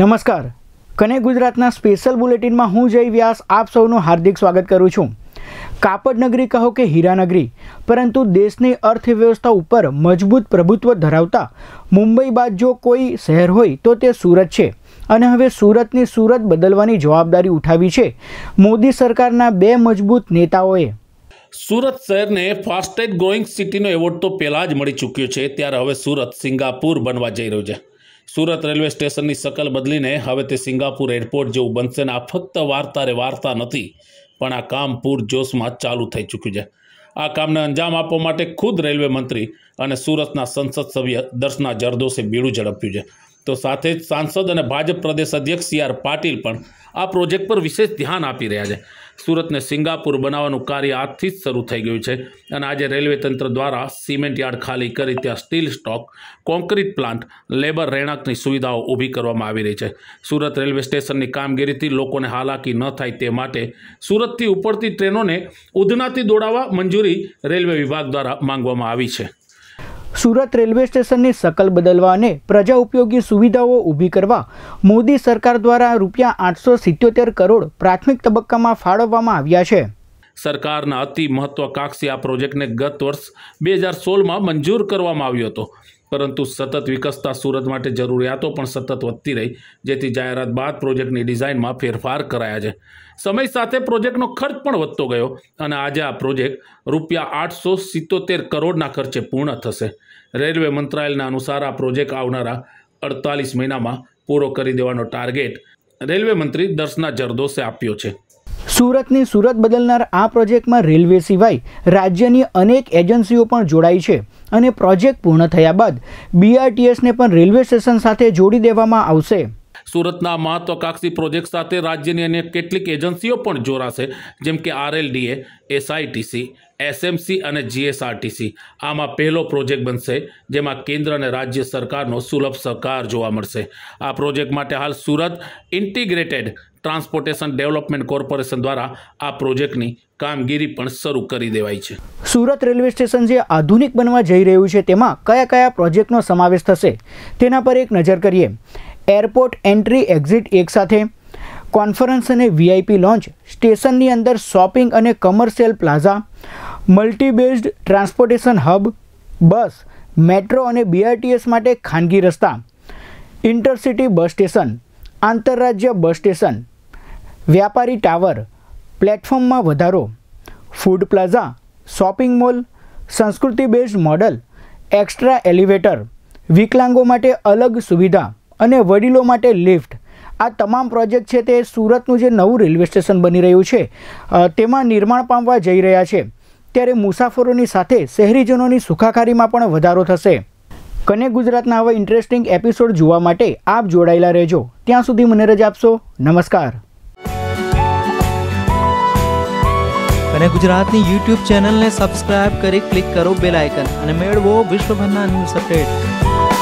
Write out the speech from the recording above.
નમસ્કાર કને ગુજરાતના સ્પેશિયલ બુલેટિનમાં હું જય વ્યાસ આપ સૌનું હાર્દિક સ્વાગત કરું છું કાપડનગરી કહો કે હીરાનગરી પરંતુ દેશની અર્થવ્યવસ્થા ઉપર મજબૂત પ્રભુત્વ ધરાવતા મુંબઈ બાદ જો કોઈ શહેર હોય તો તે સુરત છે અને હવે સુરતની સુરત બદલવાની જવાબદારી ઉઠાવી છે મોદી સરકારના બે મજબૂત નેતાઓએ સુરત શહેરને ફાસ્ટેસ્ટ ગ્રોઈંગ સિટીનો એવોર્ડ તો પહેલાં જ મળી ચૂક્યો છે ત્યારે હવે સુરત સિંગાપુર બનવા જઈ રહ્યું છે સુરત રેલવે સ્ટેશનની શકલ બદલીને હવે તે સિંગાપુર એરપોર્ટ જેવું બનશે આ ફક્ત વાર્તા રે વાર્તા નથી પણ આ કામ પૂર પૂરજોશમાં ચાલુ થઈ ચૂક્યું છે આ કામને અંજામ આપવા માટે ખુદ રેલવે મંત્રી અને સુરતના સંસદ સભ્ય દર્શના જરદોસે બીડું ઝડપ્યું છે તો સાથે જ સાંસદ અને ભાજપ પ્રદેશ અધ્યક્ષ સી આર પાટીલ પણ આ પ્રોજેક્ટ પર વિશેષ ધ્યાન આપી રહ્યા છે સુરતને સિંગાપુર બનાવવાનું કાર્ય આજથી જ શરૂ થઈ ગયું છે અને આજે રેલવે તંત્ર દ્વારા સિમેન્ટ યાર્ડ ખાલી કરી ત્યાં steel stock concrete plant labour રહેણાંકની સુવિધાઓ ઊભી કરવામાં આવી રહી છે સુરત રેલવે સ્ટેશનની કામગીરીથી લોકોને હાલાકી ન થાય તે માટે સુરતથી ઉપડતી ટ્રેનોને ઉધનાથી દોડાવવા મંજૂરી રેલવે વિભાગ દ્વારા માંગવામાં આવી છે સુરત રેલવે સ્ટેશનની સકલ બદલવા અને પ્રજા ઉપયોગી સુવિધાઓ ઊભી કરવા મોદી સરકાર દ્વારા રૂપિયા આઠસો સિત્યોતેર કરોડ પ્રાથમિક તબક્કામાં ફાળવવામાં આવ્યા છે સરકારના અતિ મહત્વાકાંક્ષી આ પ્રોજેક્ટને ગત વર્ષ બે હજાર સોળમાં મંજૂર કરવામાં આવ્યો હતો પરંતુ સતત વિકસતા સુરત માટે જરૂરિયાતો પણ સતત વધતી રહી જેથી જાહેરાત બાદ પ્રોજેક્ટની ડિઝાઇનમાં ફેરફાર કરાયા છે સમય સાથે પ્રોજેક્ટનો ખર્ચ પણ વધતો ગયો અને આજે આ પ્રોજેક્ટ રૂપિયા આઠસો સિત્તોતેર કરોડના ખર્ચે પૂર્ણ થશે રેલવે મંત્રાલયના અનુસાર આ પ્રોજેક્ટ આવનારા અડતાલીસ મહિનામાં પૂરો કરી દેવાનો ટાર્ગેટ રેલવે મંત્રી દર્શના જરદોસે આપ્યો છે સુરતની સુરત બદલનાર આ પ્રોજેક્ટમાં રેલવે સિવાય રાજ્યની અનેક એજન્સીઓ પણ જોડાઈ છે અને પ્રોજેક્ટ પૂર્ણ થયા બાદ બીઆરટીએસને પણ રેલવે સ્ટેશન સાથે જોડી દેવામાં આવશે સુરતના મહત્વાકાંક્ષી પ્રોજેક્ટ સાથે રાજ્યની અન્ય કેટલીક એજન્સીઓ પણ જોડાશે જેમ કે આરએલડીએ એસઆઈટીસી એસએમસી અને જીએસઆરટીસી આમાં પહેલો પ્રોજેક્ટ બનશે જેમાં કેન્દ્ર અને રાજ્ય સરકારનો સુલભ સહકાર જોવા મળશે આ પ્રોજેક્ટ માટે હાલ Surat integrated transportation development corporation દ્વારા આ પ્રોજેક્ટની કામગીરી પણ શરૂ કરી દેવાઈ છે સુરત રેલવે સ્ટેશન જે આધુનિક બનવા જઈ રહ્યું છે તેમાં કયા કયા પ્રોજેક્ટનો સમાવેશ થશે તેના પર એક નજર કરીએ એરપોર્ટ એન્ટ્રી એક્ઝિટ એક સાથે કોન્ફરન્સ અને વીઆઈપી લોન્ચ સ્ટેશનની અંદર શોપિંગ અને commercial plaza multi transportation hub bus metro અને બીઆરટીએસ માટે ખાનગી રસ્તા ઇન્ટરસિટી બસ સ્ટેશન આંતરરાજ્ય બસ સ્ટેશન વ્યાપારી ટાવર પ્લેટફોર્મમાં વધારો ફૂડ પ્લાઝા શોપિંગ મોલ સંસ્કૃતિ બેઝડ મોડલ એક્સ્ટ્રા એલિવેટર વિકલાંગો માટે અલગ સુવિધા અને વડીલો માટે લિફ્ટ આ તમામ પ્રોજેક્ટ છે તે સુરતનું જે નવું રેલવે સ્ટેશન બની રહ્યું છે તેમાં નિર્માણ પામવા જઈ રહ્યા છે ત્યારે મુસાફરોની સાથે શહેરીજનોની સુખાકારીમાં પણ વધારો થશે કને ગુજરાતના હવે ઇન્ટરેસ્ટિંગ એપિસોડ જોવા માટે આપ જોડાયેલા રહેજો ત્યાં સુધી મને રજા આપશો નમસ્કાર અને ગુજરાતની યુટ્યુબ ચેનલને સબસ્ક્રાઇબ કરી ક્લિક કરો બેલ આઇકન અને મેળવો વિશ્વભરના ન્યૂઝ અપડેટ